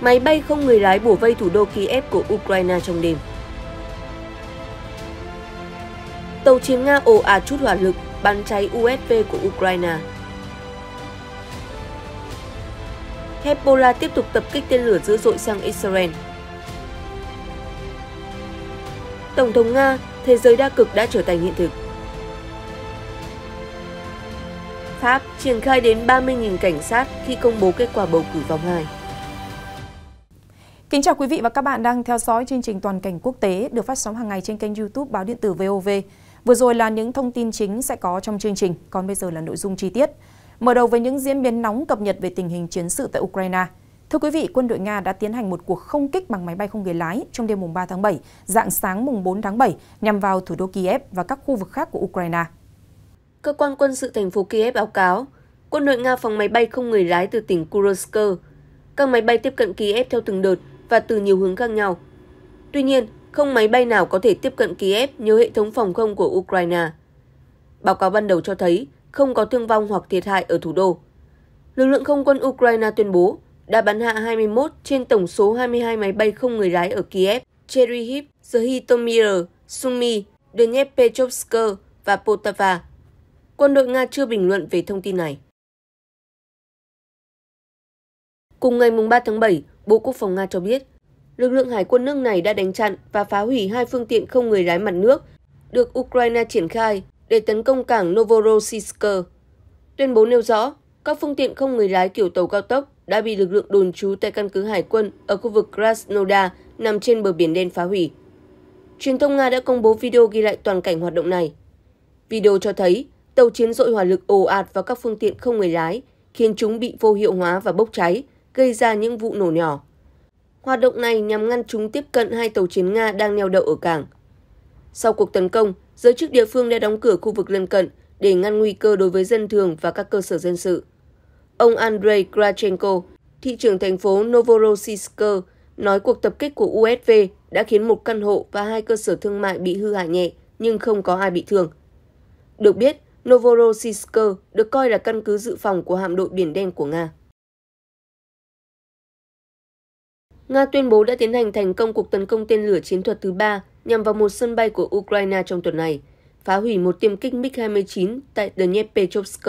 Máy bay không người lái bổ vây thủ đô Kiev của Ukraine trong đêm. Tàu chiến Nga ồ ạt chút hỏa lực bắn cháy USV của Ukraine. Hezbollah tiếp tục tập kích tên lửa dữ dội sang Israel. Tổng thống Nga, thế giới đa cực đã trở thành hiện thực. Pháp triển khai đến 30.000 cảnh sát khi công bố kết quả bầu cử vòng 2. Kính chào quý vị và các bạn đang theo dõi chương trình Toàn cảnh quốc tế được phát sóng hàng ngày trên kênh YouTube Báo điện tử VOV. Vừa rồi là những thông tin chính sẽ có trong chương trình, còn bây giờ là nội dung chi tiết. Mở đầu với những diễn biến nóng cập nhật về tình hình chiến sự tại Ukraine. Thưa quý vị, quân đội Nga đã tiến hành một cuộc không kích bằng máy bay không người lái trong đêm mùng 3 tháng 7, dạng sáng mùng 4 tháng 7 nhằm vào thủ đô Kiev và các khu vực khác của Ukraine. Cơ quan quân sự thành phố Kiev báo cáo, quân đội Nga phóng máy bay không người lái từ tỉnh Kurovsk. Các máy bay tiếp cận Kiev theo từng đợt và từ nhiều hướng khác nhau. Tuy nhiên, không máy bay nào có thể tiếp cận Kiev nhờ hệ thống phòng không của Ukraine. Báo cáo ban đầu cho thấy không có thương vong hoặc thiệt hại ở thủ đô. Lực lượng không quân Ukraine tuyên bố đã bắn hạ 21 trên tổng số 22 máy bay không người lái ở Kiev, Chernihiv, Zhytomyr, Sumy, Dnepropetrovsk và Poltava. Quân đội Nga chưa bình luận về thông tin này. Cùng ngày 3 tháng 7, Bộ Quốc phòng Nga cho biết, lực lượng hải quân nước này đã đánh chặn và phá hủy hai phương tiện không người lái mặt nước được Ukraine triển khai để tấn công cảng Novorossiysk. Tuyên bố nêu rõ, các phương tiện không người lái kiểu tàu cao tốc đã bị lực lượng đồn trú tại căn cứ hải quân ở khu vực Krasnodar nằm trên bờ biển đen phá hủy. Truyền thông Nga đã công bố video ghi lại toàn cảnh hoạt động này. Video cho thấy tàu chiến dội hỏa lực ồ ạt vào các phương tiện không người lái, khiến chúng bị vô hiệu hóa và bốc cháy, gây ra những vụ nổ nhỏ. Hoạt động này nhằm ngăn chúng tiếp cận hai tàu chiến Nga đang neo đậu ở cảng. Sau cuộc tấn công, giới chức địa phương đã đóng cửa khu vực lân cận để ngăn nguy cơ đối với dân thường và các cơ sở dân sự. Ông Andrei Krachenko, thị trưởng thành phố Novorossiysk, nói cuộc tập kích của USV đã khiến một căn hộ và hai cơ sở thương mại bị hư hại nhẹ nhưng không có ai bị thương. Được biết, Novorossiysk được coi là căn cứ dự phòng của hạm đội Biển Đen của Nga. Nga tuyên bố đã tiến hành thành công cuộc tấn công tên lửa chiến thuật thứ ba nhằm vào một sân bay của Ukraine trong tuần này, phá hủy một tiêm kích MiG-29 tại Dnepropetrovsk.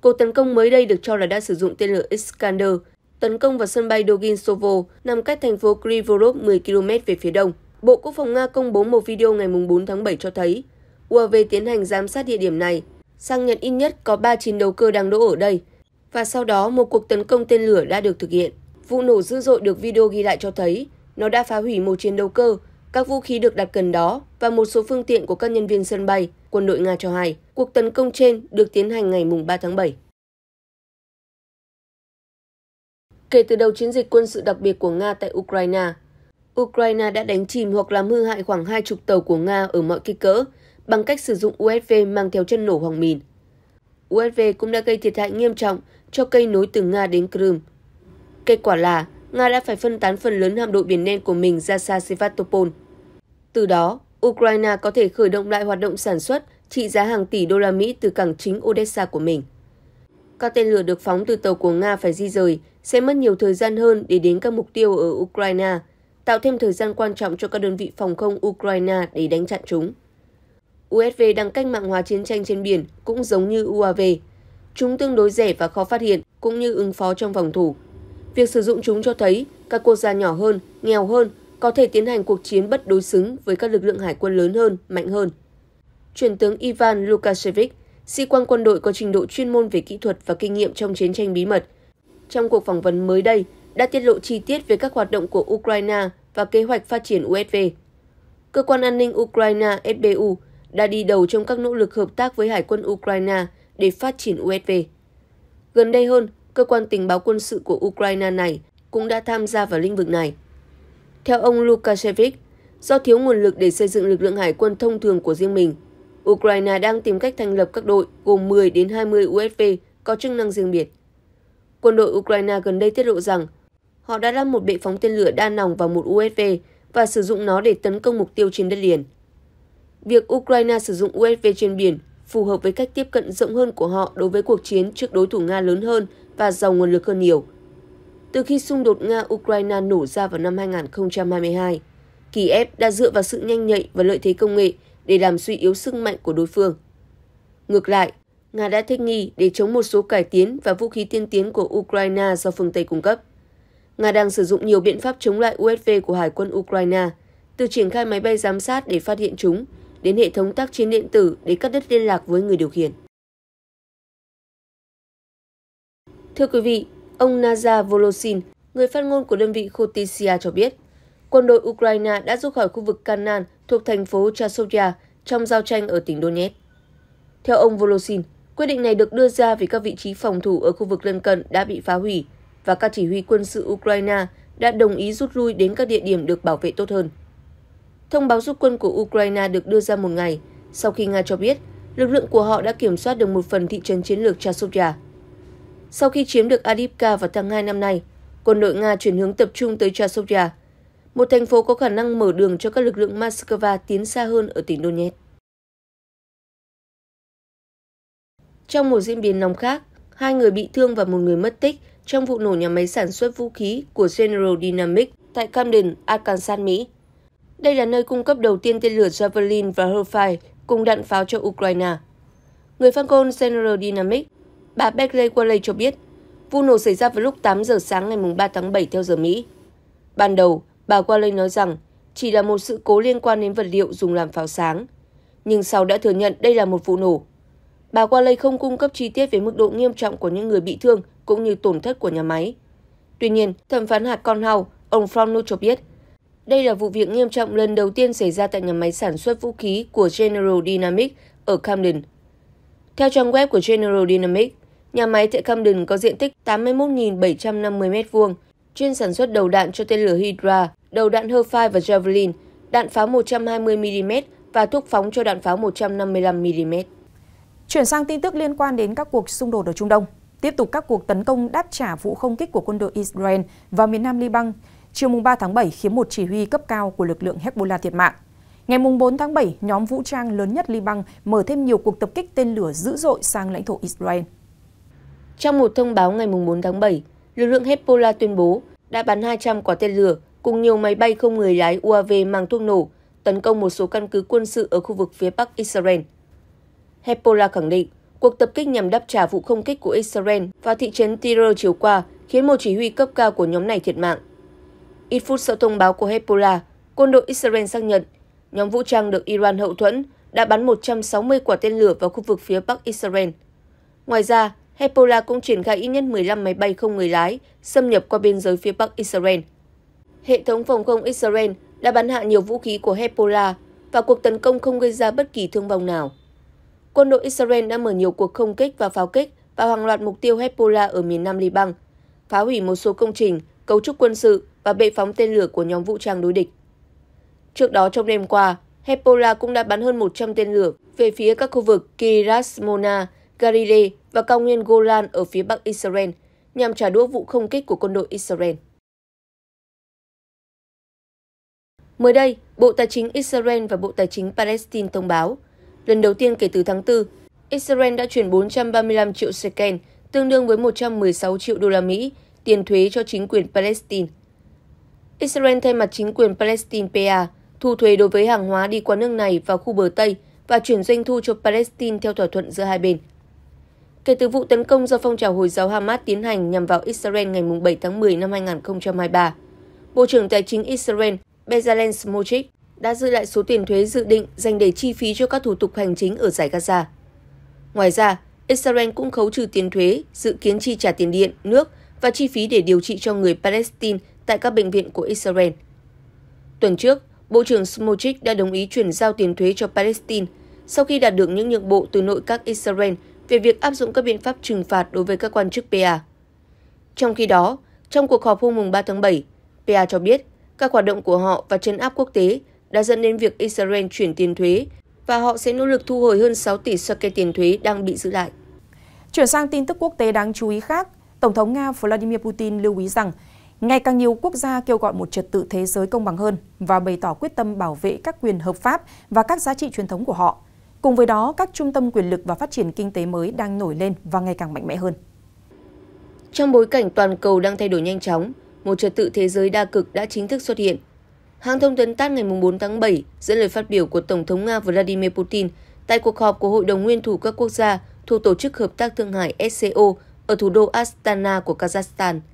Cuộc tấn công mới đây được cho là đã sử dụng tên lửa Iskander tấn công vào sân bay Doginsovo nằm cách thành phố Krivorov 10 km về phía đông. Bộ Quốc phòng Nga công bố một video ngày 4 tháng 7 cho thấy UAV tiến hành giám sát địa điểm này, sang nhận ít nhất có 3 chiến đấu cơ đang đỗ ở đây, và sau đó một cuộc tấn công tên lửa đã được thực hiện. Vụ nổ dữ dội được video ghi lại cho thấy nó đã phá hủy một chiến đấu cơ, các vũ khí được đặt gần đó và một số phương tiện của các nhân viên sân bay, quân đội Nga cho hay. Cuộc tấn công trên được tiến hành ngày 3 tháng 7. Kể từ đầu chiến dịch quân sự đặc biệt của Nga tại Ukraine, Ukraine đã đánh chìm hoặc làm hư hại khoảng hai chục tàu của Nga ở mọi kích cỡ bằng cách sử dụng USV mang theo chân nổ hoàng mìn. USV cũng đã gây thiệt hại nghiêm trọng cho cây nối từ Nga đến Crimea Kết quả là Nga đã phải phân tán phần lớn hạm đội Biển Đen của mình ra xa Sevastopol. Từ đó, Ukraine có thể khởi động lại hoạt động sản xuất trị giá hàng tỷ đô la Mỹ từ cảng chính Odessa của mình. Các tên lửa được phóng từ tàu của Nga phải di rời sẽ mất nhiều thời gian hơn để đến các mục tiêu ở Ukraine, tạo thêm thời gian quan trọng cho các đơn vị phòng không Ukraine để đánh chặn chúng. USV đang cách mạng hóa chiến tranh trên biển cũng giống như UAV. Chúng tương đối rẻ và khó phát hiện, cũng như ứng phó trong vòng thủ. Việc sử dụng chúng cho thấy các quốc gia nhỏ hơn, nghèo hơn có thể tiến hành cuộc chiến bất đối xứng với các lực lượng hải quân lớn hơn, mạnh hơn. Chuyển tướng Ivan Lukashevich, sĩ quan quân đội có trình độ chuyên môn về kỹ thuật và kinh nghiệm trong chiến tranh bí mật, trong cuộc phỏng vấn mới đây đã tiết lộ chi tiết về các hoạt động của Ukraine và kế hoạch phát triển USV. Cơ quan an ninh Ukraine SBU đã đi đầu trong các nỗ lực hợp tác với Hải quân Ukraine để phát triển USV. Gần đây hơn, cơ quan tình báo quân sự của Ukraine này cũng đã tham gia vào lĩnh vực này. Theo ông Lukashevich, do thiếu nguồn lực để xây dựng lực lượng hải quân thông thường của riêng mình, Ukraine đang tìm cách thành lập các đội gồm 10 đến 20 USV có chức năng riêng biệt. Quân đội Ukraine gần đây tiết lộ rằng họ đã lắp một bệ phóng tên lửa đa nòng vào một USV và sử dụng nó để tấn công mục tiêu trên đất liền. Việc Ukraine sử dụng USV trên biển phù hợp với cách tiếp cận rộng hơn của họ đối với cuộc chiến trước đối thủ Nga lớn hơn và giàu nguồn lực hơn nhiều. Từ khi xung đột Nga-Ukraine nổ ra vào năm 2022, Kiev đã dựa vào sự nhanh nhạy và lợi thế công nghệ để làm suy yếu sức mạnh của đối phương. Ngược lại, Nga đã thích nghi để chống một số cải tiến và vũ khí tiên tiến của Ukraine do phương Tây cung cấp. Nga đang sử dụng nhiều biện pháp chống lại USV của Hải quân Ukraine, từ triển khai máy bay giám sát để phát hiện chúng đến hệ thống tác chiến điện tử để cắt đứt liên lạc với người điều khiển. Thưa quý vị, ông Naza Volosin, người phát ngôn của đơn vị Khotisia cho biết, quân đội Ukraine đã rút khỏi khu vực Kanan thuộc thành phố Chasovia trong giao tranh ở tỉnh Donetsk. Theo ông Volosin, quyết định này được đưa ra vì các vị trí phòng thủ ở khu vực lân cận đã bị phá hủy và các chỉ huy quân sự Ukraine đã đồng ý rút lui đến các địa điểm được bảo vệ tốt hơn. Thông báo rút quân của Ukraine được đưa ra một ngày sau khi Nga cho biết lực lượng của họ đã kiểm soát được một phần thị trấn chiến lược Chasovya. Sau khi chiếm được Adivka vào tháng 2 năm nay, quân đội Nga chuyển hướng tập trung tới Chasovya, một thành phố có khả năng mở đường cho các lực lượng Moscow tiến xa hơn ở tỉnh Donetsk. Trong một diễn biến nóng khác, hai người bị thương và một người mất tích trong vụ nổ nhà máy sản xuất vũ khí của General Dynamics tại Camden, Arkansas, Mỹ. Đây là nơi cung cấp đầu tiên tên lửa Javelin và Hellfire cùng đạn pháo cho Ukraine. Người phát ngôn General Dynamics, bà Beckley Walley cho biết, vụ nổ xảy ra vào lúc 8 giờ sáng ngày 3 tháng 7 theo giờ Mỹ. Ban đầu, bà Walley nói rằng chỉ là một sự cố liên quan đến vật liệu dùng làm pháo sáng, nhưng sau đã thừa nhận đây là một vụ nổ. Bà Walley không cung cấp chi tiết về mức độ nghiêm trọng của những người bị thương cũng như tổn thất của nhà máy. Tuy nhiên, thẩm phán hạt con hào, ông Fromnut cho biết, đây là vụ việc nghiêm trọng lần đầu tiên xảy ra tại nhà máy sản xuất vũ khí của General Dynamics ở Camden. Theo trang web của General Dynamics, nhà máy tại Camden có diện tích 81.750 m2, chuyên sản xuất đầu đạn cho tên lửa Hydra, đầu đạn Hellfire và Javelin, đạn pháo 120mm và thuốc phóng cho đạn pháo 155mm. Chuyển sang tin tức liên quan đến các cuộc xung đột ở Trung Đông. Tiếp tục các cuộc tấn công đáp trả vụ không kích của quân đội Israel vào miền nam Liban chiều mùng 3 tháng 7 khiến một chỉ huy cấp cao của lực lượng Hezbollah thiệt mạng. Ngày mùng 4 tháng 7, nhóm vũ trang lớn nhất Liban mở thêm nhiều cuộc tập kích tên lửa dữ dội sang lãnh thổ Israel. Trong một thông báo ngày mùng 4 tháng 7, lực lượng Hezbollah tuyên bố đã bắn 200 quả tên lửa cùng nhiều máy bay không người lái UAV mang thuốc nổ tấn công một số căn cứ quân sự ở khu vực phía bắc Israel. Hezbollah khẳng định cuộc tập kích nhằm đáp trả vụ không kích của Israel vào thị trấn Tyre chiều qua khiến một chỉ huy cấp cao của nhóm này thiệt mạng. Ít phút sau thông báo của Hezbollah, quân đội Israel xác nhận nhóm vũ trang được Iran hậu thuẫn đã bắn 160 quả tên lửa vào khu vực phía bắc Israel. Ngoài ra, Hezbollah cũng triển khai ít nhất 15 máy bay không người lái xâm nhập qua biên giới phía bắc Israel. Hệ thống phòng không Israel đã bắn hạ nhiều vũ khí của Hezbollah và cuộc tấn công không gây ra bất kỳ thương vong nào. Quân đội Israel đã mở nhiều cuộc không kích và pháo kích vào hàng loạt mục tiêu Hezbollah ở miền nam Liban, phá hủy một số công trình, cấu trúc quân sự và bệ phóng tên lửa của nhóm vũ trang đối địch. Trước đó trong đêm qua, Hezbollah cũng đã bắn hơn 100 tên lửa về phía các khu vực Mona, Galilee và cao nguyên Golan ở phía bắc Israel nhằm trả đũa vụ không kích của quân đội Israel. Mới đây, Bộ Tài chính Israel và Bộ Tài chính Palestine thông báo, lần đầu tiên kể từ tháng 4, Israel đã chuyển 435 triệu shekel, tương đương với 116 triệu đô la Mỹ, tiền thuế cho chính quyền Palestine – Israel thay mặt chính quyền Palestine PA thu thuế đối với hàng hóa đi qua nước này vào khu bờ Tây và chuyển doanh thu cho Palestine theo thỏa thuận giữa hai bên. Kể từ vụ tấn công do phong trào Hồi giáo Hamas tiến hành nhằm vào Israel ngày 7 tháng 10 năm 2023, Bộ trưởng Tài chính Israel Bezalel Smotrich đã giữ lại số tiền thuế dự định dành để chi phí cho các thủ tục hành chính ở giải Gaza. Ngoài ra, Israel cũng khấu trừ tiền thuế, dự kiến chi trả tiền điện, nước và chi phí để điều trị cho người Palestine tại các bệnh viện của Israel. Tuần trước, Bộ trưởng Smotrich đã đồng ý chuyển giao tiền thuế cho Palestine sau khi đạt được những nhượng bộ từ nội các Israel về việc áp dụng các biện pháp trừng phạt đối với các quan chức PA. Trong khi đó, trong cuộc họp hôm mùng 3 tháng 7, PA cho biết các hoạt động của họ và trấn áp quốc tế đã dẫn đến việc Israel chuyển tiền thuế và họ sẽ nỗ lực thu hồi hơn 6 tỷ shekel tiền thuế đang bị giữ lại. Chuyển sang tin tức quốc tế đáng chú ý khác, Tổng thống Nga Vladimir Putin lưu ý rằng Ngày càng nhiều quốc gia kêu gọi một trật tự thế giới công bằng hơn và bày tỏ quyết tâm bảo vệ các quyền hợp pháp và các giá trị truyền thống của họ. Cùng với đó, các trung tâm quyền lực và phát triển kinh tế mới đang nổi lên và ngày càng mạnh mẽ hơn. Trong bối cảnh toàn cầu đang thay đổi nhanh chóng, một trật tự thế giới đa cực đã chính thức xuất hiện. Hãng thông tấn TASS ngày 4 tháng 7 dẫn lời phát biểu của Tổng thống Nga Vladimir Putin tại cuộc họp của Hội đồng Nguyên thủ các quốc gia thuộc Tổ chức Hợp tác Thương hải SCO ở thủ đô Astana của Kazakhstan –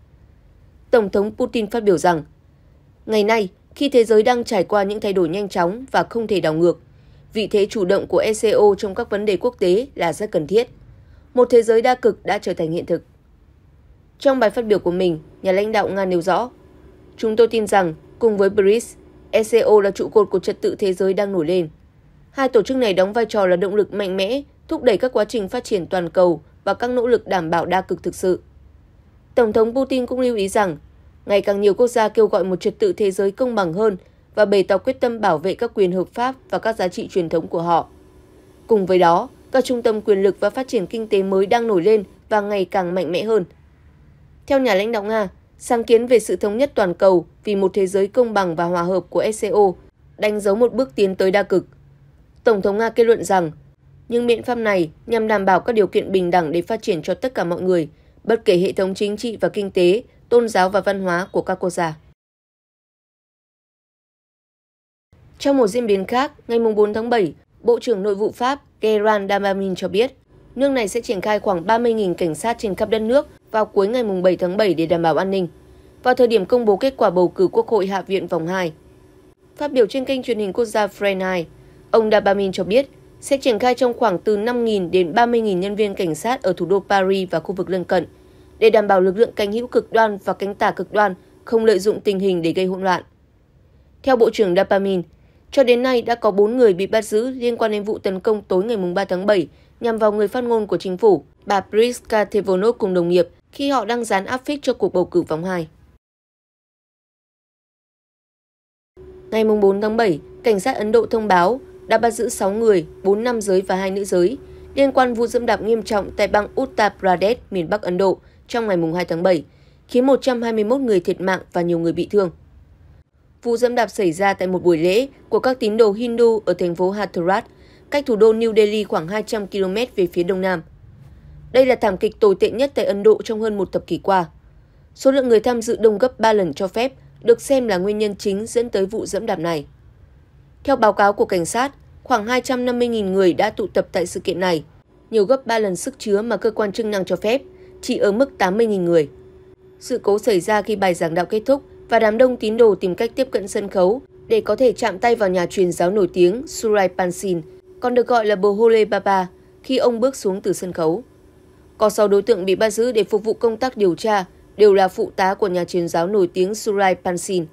Tổng thống Putin phát biểu rằng Ngày nay, khi thế giới đang trải qua những thay đổi nhanh chóng và không thể đảo ngược, vị thế chủ động của ECO trong các vấn đề quốc tế là rất cần thiết. Một thế giới đa cực đã trở thành hiện thực. Trong bài phát biểu của mình, nhà lãnh đạo Nga nêu rõ, Chúng tôi tin rằng, cùng với BRICS, ECO là trụ cột của trật tự thế giới đang nổi lên. Hai tổ chức này đóng vai trò là động lực mạnh mẽ, thúc đẩy các quá trình phát triển toàn cầu và các nỗ lực đảm bảo đa cực thực sự. Tổng thống Putin cũng lưu ý rằng, ngày càng nhiều quốc gia kêu gọi một trật tự thế giới công bằng hơn và bày tỏ quyết tâm bảo vệ các quyền hợp pháp và các giá trị truyền thống của họ. Cùng với đó, các trung tâm quyền lực và phát triển kinh tế mới đang nổi lên và ngày càng mạnh mẽ hơn. Theo nhà lãnh đạo Nga, sáng kiến về sự thống nhất toàn cầu vì một thế giới công bằng và hòa hợp của SCO đánh dấu một bước tiến tới đa cực. Tổng thống Nga kết luận rằng, những biện pháp này nhằm đảm bảo các điều kiện bình đẳng để phát triển cho tất cả mọi người – bất kể hệ thống chính trị và kinh tế, tôn giáo và văn hóa của các quốc gia. Trong một diễn biến khác, ngày 4 tháng 7, Bộ trưởng Nội vụ Pháp Geran Damamin cho biết, nước này sẽ triển khai khoảng 30.000 cảnh sát trên khắp đất nước vào cuối ngày 7 tháng 7 để đảm bảo an ninh, vào thời điểm công bố kết quả bầu cử Quốc hội Hạ viện vòng 2. Phát biểu trên kênh truyền hình quốc gia France ông Dabamin cho biết sẽ triển khai trong khoảng từ 5.000 đến 30.000 nhân viên cảnh sát ở thủ đô Paris và khu vực lân cận để đảm bảo lực lượng cánh hữu cực đoan và cánh tả cực đoan không lợi dụng tình hình để gây hỗn loạn. Theo Bộ trưởng Dapamin, cho đến nay đã có 4 người bị bắt giữ liên quan đến vụ tấn công tối ngày 3 tháng 7 nhằm vào người phát ngôn của chính phủ, bà Priska Tevonov cùng đồng nghiệp khi họ đang dán áp phích cho cuộc bầu cử vòng 2. Ngày 4 tháng 7, cảnh sát Ấn Độ thông báo đã bắt giữ 6 người, 4 nam giới và 2 nữ giới, liên quan vụ dẫm đạp nghiêm trọng tại bang Uttar Pradesh, miền Bắc Ấn Độ trong ngày 2 tháng 7, khiến 121 người thiệt mạng và nhiều người bị thương. Vụ dẫm đạp xảy ra tại một buổi lễ của các tín đồ Hindu ở thành phố Hathras, cách thủ đô New Delhi khoảng 200 km về phía đông nam. Đây là thảm kịch tồi tệ nhất tại Ấn Độ trong hơn một thập kỷ qua. Số lượng người tham dự đông gấp 3 lần cho phép được xem là nguyên nhân chính dẫn tới vụ dẫm đạp này. Theo báo cáo của cảnh sát, khoảng 250.000 người đã tụ tập tại sự kiện này, nhiều gấp 3 lần sức chứa mà cơ quan chức năng cho phép, chỉ ở mức 80.000 người. Sự cố xảy ra khi bài giảng đạo kết thúc và đám đông tín đồ tìm cách tiếp cận sân khấu để có thể chạm tay vào nhà truyền giáo nổi tiếng Surai Pansin, còn được gọi là Bohole Baba, khi ông bước xuống từ sân khấu. Có 6 đối tượng bị bắt giữ để phục vụ công tác điều tra, đều là phụ tá của nhà truyền giáo nổi tiếng Surai Pansin.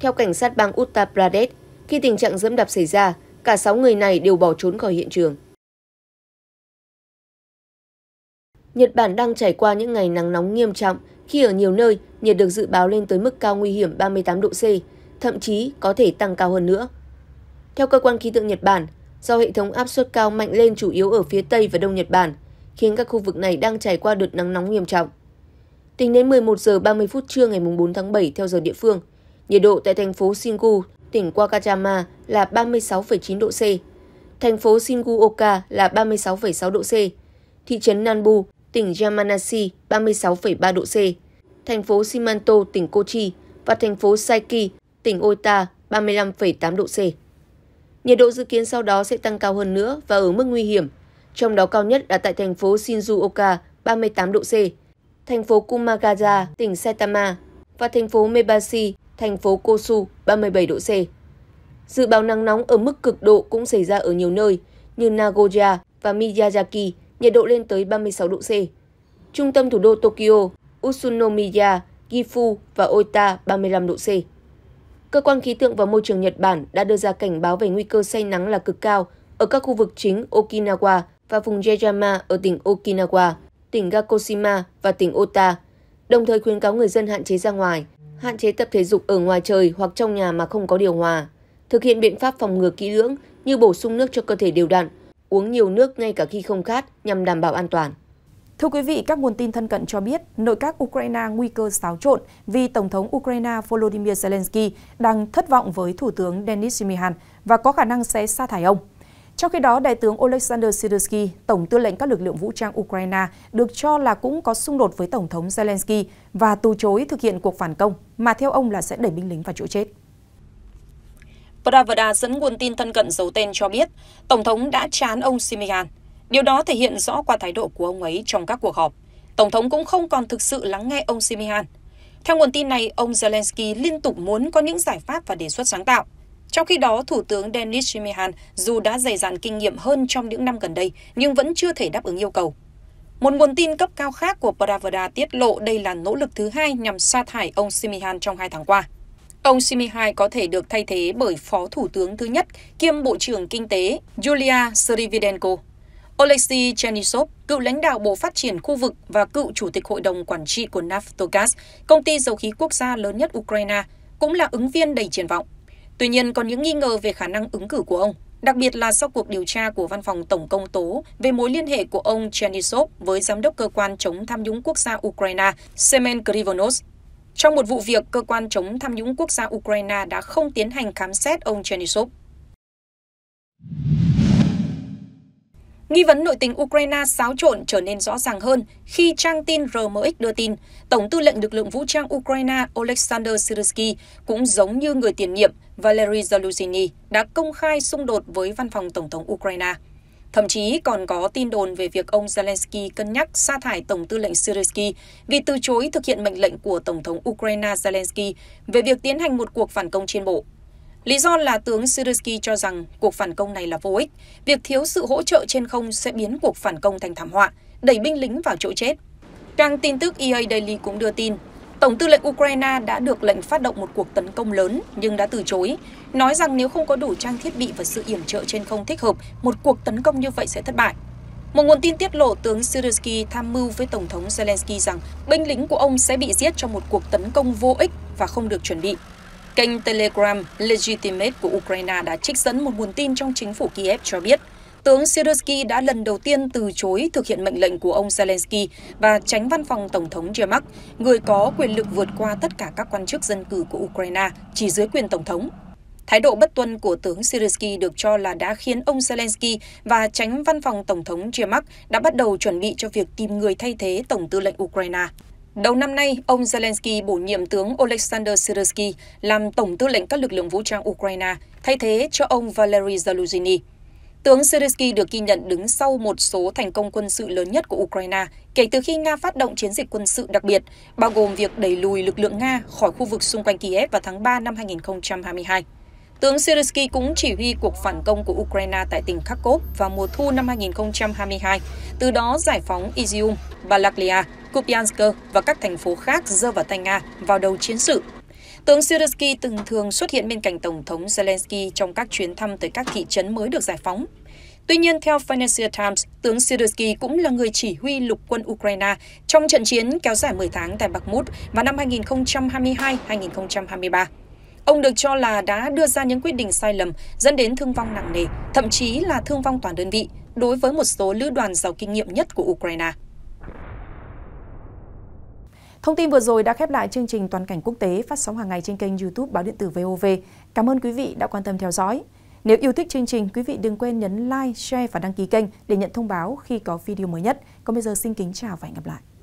Theo cảnh sát bang Uttar Pradesh, khi tình trạng dẫm đạp xảy ra, cả 6 người này đều bỏ trốn khỏi hiện trường. Nhật Bản đang trải qua những ngày nắng nóng nghiêm trọng khi ở nhiều nơi nhiệt được dự báo lên tới mức cao nguy hiểm 38 độ C, thậm chí có thể tăng cao hơn nữa. Theo cơ quan khí tượng Nhật Bản, do hệ thống áp suất cao mạnh lên chủ yếu ở phía Tây và Đông Nhật Bản, khiến các khu vực này đang trải qua đợt nắng nóng nghiêm trọng. Tính đến 11 giờ 30 phút trưa ngày 4 tháng 7 theo giờ địa phương, nhiệt độ tại thành phố Shingu tỉnh Wakayama là 36,9 độ C, thành phố Shinjuoka là 36,6 độ C, thị trấn Nanbu, tỉnh Yamanashi 36,3 độ C, thành phố Shimanto, tỉnh Kochi và thành phố Saiki, tỉnh Oita 35,8 độ C. Nhiệt độ dự kiến sau đó sẽ tăng cao hơn nữa và ở mức nguy hiểm, trong đó cao nhất là tại thành phố Shinjuoka 38 độ C, thành phố Kumagaya, tỉnh Saitama và thành phố Mebashi thành phố Kosu 37 độ C. Dự báo nắng nóng ở mức cực độ cũng xảy ra ở nhiều nơi như Nagoya và Miyazaki, nhiệt độ lên tới 36 độ C. Trung tâm thủ đô Tokyo, Utsunomiya, Gifu và Oita 35 độ C. Cơ quan khí tượng và môi trường Nhật Bản đã đưa ra cảnh báo về nguy cơ say nắng là cực cao ở các khu vực chính Okinawa và vùng Yayama ở tỉnh Okinawa, tỉnh Gakushima và tỉnh Ota, đồng thời khuyến cáo người dân hạn chế ra ngoài hạn chế tập thể dục ở ngoài trời hoặc trong nhà mà không có điều hòa, thực hiện biện pháp phòng ngừa kỹ lưỡng như bổ sung nước cho cơ thể đều đặn, uống nhiều nước ngay cả khi không khát nhằm đảm bảo an toàn. Thưa quý vị, các nguồn tin thân cận cho biết nội các Ukraine nguy cơ xáo trộn vì Tổng thống Ukraine Volodymyr Zelensky đang thất vọng với Thủ tướng Denis Shmyhal và có khả năng sẽ sa thải ông. Trong khi đó, Đại tướng Oleksandr Syrsky, Tổng tư lệnh các lực lượng vũ trang Ukraine, được cho là cũng có xung đột với Tổng thống Zelensky và từ chối thực hiện cuộc phản công mà theo ông là sẽ đẩy binh lính vào chỗ chết. Pravda dẫn nguồn tin thân cận giấu tên cho biết Tổng thống đã chán ông Simigan. Điều đó thể hiện rõ qua thái độ của ông ấy trong các cuộc họp. Tổng thống cũng không còn thực sự lắng nghe ông Simigan. Theo nguồn tin này, ông Zelensky liên tục muốn có những giải pháp và đề xuất sáng tạo. Trong khi đó, Thủ tướng Denis Shimihan dù đã dày dặn kinh nghiệm hơn trong những năm gần đây nhưng vẫn chưa thể đáp ứng yêu cầu. Một nguồn tin cấp cao khác của Pravda tiết lộ đây là nỗ lực thứ hai nhằm sa thải ông Shimihan trong hai tháng qua. Ông Shimihai có thể được thay thế bởi Phó Thủ tướng thứ nhất kiêm Bộ trưởng Kinh tế Julia Srividenko. Oleksiy Chenisov, cựu lãnh đạo Bộ Phát triển Khu vực và cựu Chủ tịch Hội đồng Quản trị của Naftogaz, công ty dầu khí quốc gia lớn nhất Ukraine, cũng là ứng viên đầy triển vọng. Tuy nhiên, còn những nghi ngờ về khả năng ứng cử của ông, đặc biệt là sau cuộc điều tra của Văn phòng Tổng công tố về mối liên hệ của ông Chernyshev với Giám đốc Cơ quan chống tham nhũng quốc gia Ukraine Semen Krivonos. Trong một vụ việc, Cơ quan chống tham nhũng quốc gia Ukraine đã không tiến hành khám xét ông Chernyshev. Nghi vấn nội tình Ukraine xáo trộn trở nên rõ ràng hơn khi trang tin RMX đưa tin Tổng tư lệnh lực lượng vũ trang Ukraine Oleksandr Syrsky cũng giống như người tiền nhiệm Valery Zelensky đã công khai xung đột với văn phòng Tổng thống Ukraine. Thậm chí còn có tin đồn về việc ông Zelensky cân nhắc sa thải Tổng tư lệnh Syrsky vì từ chối thực hiện mệnh lệnh của Tổng thống Ukraine Zelensky về việc tiến hành một cuộc phản công trên bộ. Lý do là tướng Syrsky cho rằng cuộc phản công này là vô ích, việc thiếu sự hỗ trợ trên không sẽ biến cuộc phản công thành thảm họa, đẩy binh lính vào chỗ chết. Trang tin tức EA Daily cũng đưa tin, Tổng tư lệnh Ukraine đã được lệnh phát động một cuộc tấn công lớn nhưng đã từ chối, nói rằng nếu không có đủ trang thiết bị và sự yểm trợ trên không thích hợp, một cuộc tấn công như vậy sẽ thất bại. Một nguồn tin tiết lộ tướng Syrsky tham mưu với Tổng thống Zelensky rằng binh lính của ông sẽ bị giết trong một cuộc tấn công vô ích và không được chuẩn bị. Kênh Telegram Legitimate của Ukraine đã trích dẫn một nguồn tin trong chính phủ Kiev cho biết, tướng Syrsky đã lần đầu tiên từ chối thực hiện mệnh lệnh của ông Zelensky và tránh văn phòng Tổng thống Jermak, người có quyền lực vượt qua tất cả các quan chức dân cử của Ukraine chỉ dưới quyền Tổng thống. Thái độ bất tuân của tướng Syrsky được cho là đã khiến ông Zelensky và tránh văn phòng Tổng thống Jermak đã bắt đầu chuẩn bị cho việc tìm người thay thế Tổng tư lệnh Ukraine. Đầu năm nay, ông Zelensky bổ nhiệm tướng Oleksandr Syrsky làm tổng tư lệnh các lực lượng vũ trang Ukraine, thay thế cho ông Valery Zaluzhny. Tướng Syrsky được ghi nhận đứng sau một số thành công quân sự lớn nhất của Ukraine kể từ khi Nga phát động chiến dịch quân sự đặc biệt, bao gồm việc đẩy lùi lực lượng Nga khỏi khu vực xung quanh Kiev vào tháng ba năm 2022. Tướng Zelensky cũng chỉ huy cuộc phản công của Ukraine tại tỉnh Kharkov vào mùa thu năm 2022, từ đó giải phóng Izium, Balaklia, Kupiansk và các thành phố khác rơi vào tay Nga vào đầu chiến sự. Tướng Zelensky từng thường xuất hiện bên cạnh Tổng thống Zelensky trong các chuyến thăm tới các thị trấn mới được giải phóng. Tuy nhiên, theo Financial Times, tướng Zelensky cũng là người chỉ huy lục quân Ukraine trong trận chiến kéo dài 10 tháng tại Bakhmut vào năm 2022-2023. Ông được cho là đã đưa ra những quyết định sai lầm dẫn đến thương vong nặng nề, thậm chí là thương vong toàn đơn vị đối với một số lữ đoàn giàu kinh nghiệm nhất của Ukraine. Thông tin vừa rồi đã khép lại chương trình Toàn cảnh quốc tế phát sóng hàng ngày trên kênh YouTube Báo điện tử VOV. Cảm ơn quý vị đã quan tâm theo dõi. Nếu yêu thích chương trình, quý vị đừng quên nhấn like, share và đăng ký kênh để nhận thông báo khi có video mới nhất. Còn bây giờ xin kính chào và hẹn gặp lại.